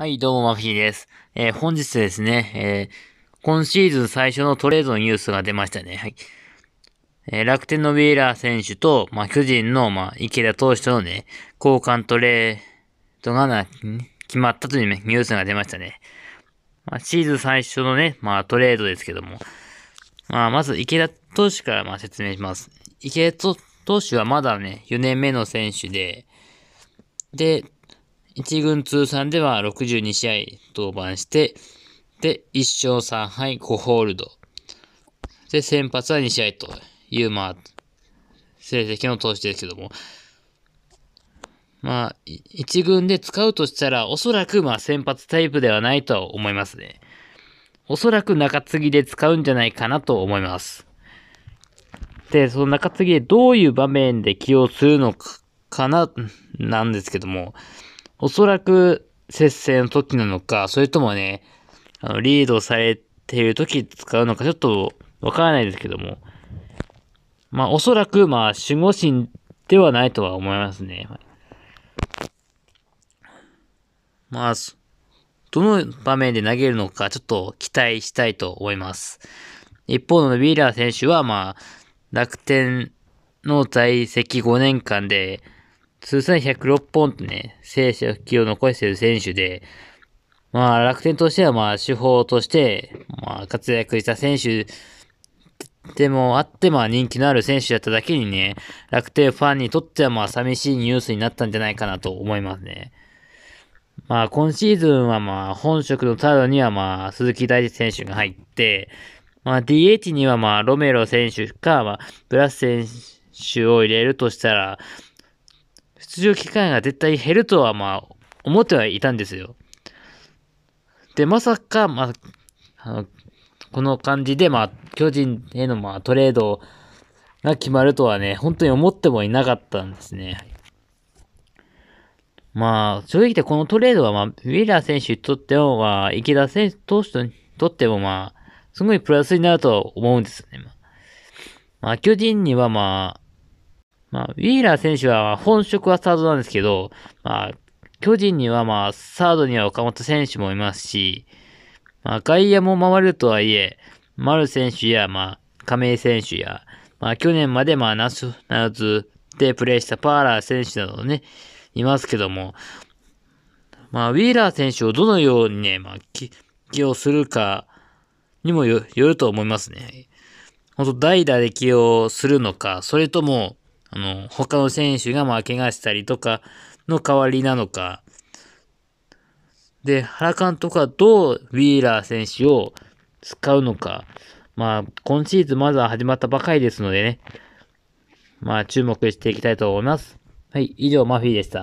はい、どうも、マフィーです。えー、本日ですね、えー、今シーズン最初のトレードのニュースが出ましたね。はい。えー、楽天のウィーラー選手と、まあ、巨人の、まあ、池田投手とのね、交換トレードがな、決まったという、ね、ニュースが出ましたね。まあ、シーズン最初のね、まあ、トレードですけども。まあ、まず池田投手から、まあ、説明します。池田投手はまだね、4年目の選手で、で、1軍通算では62試合登板して、で、1勝3敗5ホールド。で、先発は2試合という、まあ、成績の投手ですけども。まあ、1軍で使うとしたら、おそらくまあ先発タイプではないとは思いますね。おそらく中継ぎで使うんじゃないかなと思います。で、その中継ぎでどういう場面で起用するのかな、なんですけども、おそらく接戦の時なのか、それともね、あの、リードされている時使うのか、ちょっとわからないですけども。まあ、おそらく、まあ、守護神ではないとは思いますね。まあ、どの場面で投げるのか、ちょっと期待したいと思います。一方のビーラー選手は、まあ、楽天の在籍5年間で、通算106本とね、復帰を残している選手で、まあ楽天としてはまあ手法として、まあ活躍した選手でもあってまあ人気のある選手だっただけにね、楽天ファンにとってはまあ寂しいニュースになったんじゃないかなと思いますね。まあ今シーズンはまあ本職のタードにはまあ鈴木大地選手が入って、まあ DH にはまあロメロ選手か、まあブラス選手を入れるとしたら、出場機会が絶対減るとはまあ思ってはいたんですよ。で、まさか、まあ、あのこの感じで、まあ、巨人への、まあ、トレードが決まるとはね、本当に思ってもいなかったんですね。まあ、正直言ってこのトレードは、まあ、ウィーラー選手にとっても、まあ、池田選手投手にとっても、まあ、すごいプラスになると思うんですよね。まあ、巨人には、まあ、まあ、ウィーラー選手は本職はサードなんですけど、まあ、巨人にはまあ、サードには岡本選手もいますし、まあ、外野も回るとはいえ、丸選手や、まあ、亀井選手や、まあ、去年までまあ、ナス、ナーズでプレーしたパーラー選手などね、いますけども、まあ、ウィーラー選手をどのようにね、まあ、起用するかにもよると思いますね。本当代打で起用するのか、それとも、あの、他の選手がまあ怪我したりとかの代わりなのか。で、原監督はどうウィーラー選手を使うのか。まあ、今シーズンまずは始まったばかりですのでね。まあ、注目していきたいと思います。はい、以上、マフィーでした。